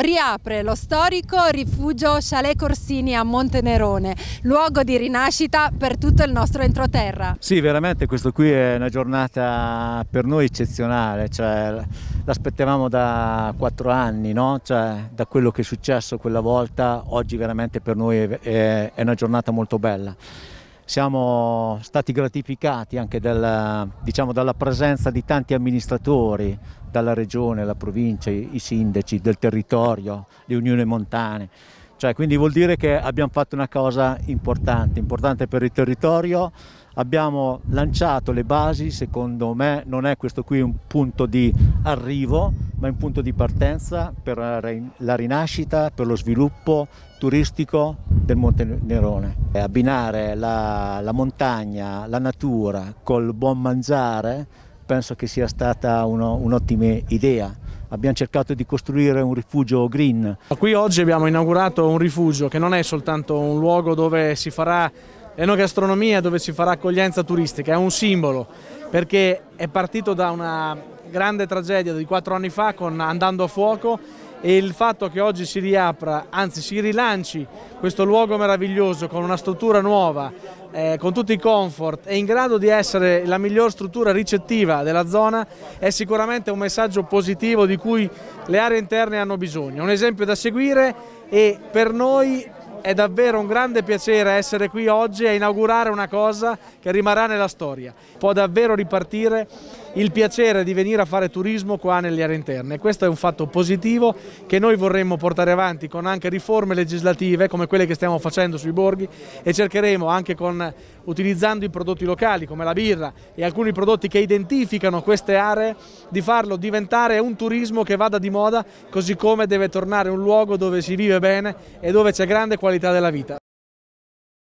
riapre lo storico rifugio Chalet Corsini a Montenerone, luogo di rinascita per tutto il nostro entroterra. Sì, veramente questo qui è una giornata per noi eccezionale, cioè, l'aspettavamo da quattro anni, no? cioè, da quello che è successo quella volta, oggi veramente per noi è una giornata molto bella siamo stati gratificati anche dalla, diciamo, dalla, presenza di tanti amministratori, dalla regione, la provincia, i sindaci del territorio, le unioni montane. Cioè, quindi vuol dire che abbiamo fatto una cosa importante, importante per il territorio, abbiamo lanciato le basi, secondo me non è questo qui un punto di arrivo, ma un punto di partenza per la rinascita, per lo sviluppo turistico del Monte Nerone. Eh, abbinare la, la montagna, la natura col buon mangiare penso che sia stata un'ottima idea. Abbiamo cercato di costruire un rifugio green. Qui oggi abbiamo inaugurato un rifugio che non è soltanto un luogo dove si farà enogastronomia, dove si farà accoglienza turistica, è un simbolo perché è partito da una grande tragedia di quattro anni fa con Andando a Fuoco e il fatto che oggi si riapra, anzi si rilanci questo luogo meraviglioso con una struttura nuova, eh, con tutti i comfort e in grado di essere la miglior struttura ricettiva della zona è sicuramente un messaggio positivo di cui le aree interne hanno bisogno. Un esempio da seguire e per noi è davvero un grande piacere essere qui oggi a inaugurare una cosa che rimarrà nella storia. Può davvero ripartire il piacere di venire a fare turismo qua nelle aree interne. Questo è un fatto positivo che noi vorremmo portare avanti con anche riforme legislative come quelle che stiamo facendo sui borghi e cercheremo anche con, utilizzando i prodotti locali come la birra e alcuni prodotti che identificano queste aree di farlo diventare un turismo che vada di moda così come deve tornare un luogo dove si vive bene e dove c'è grande qualità della vita.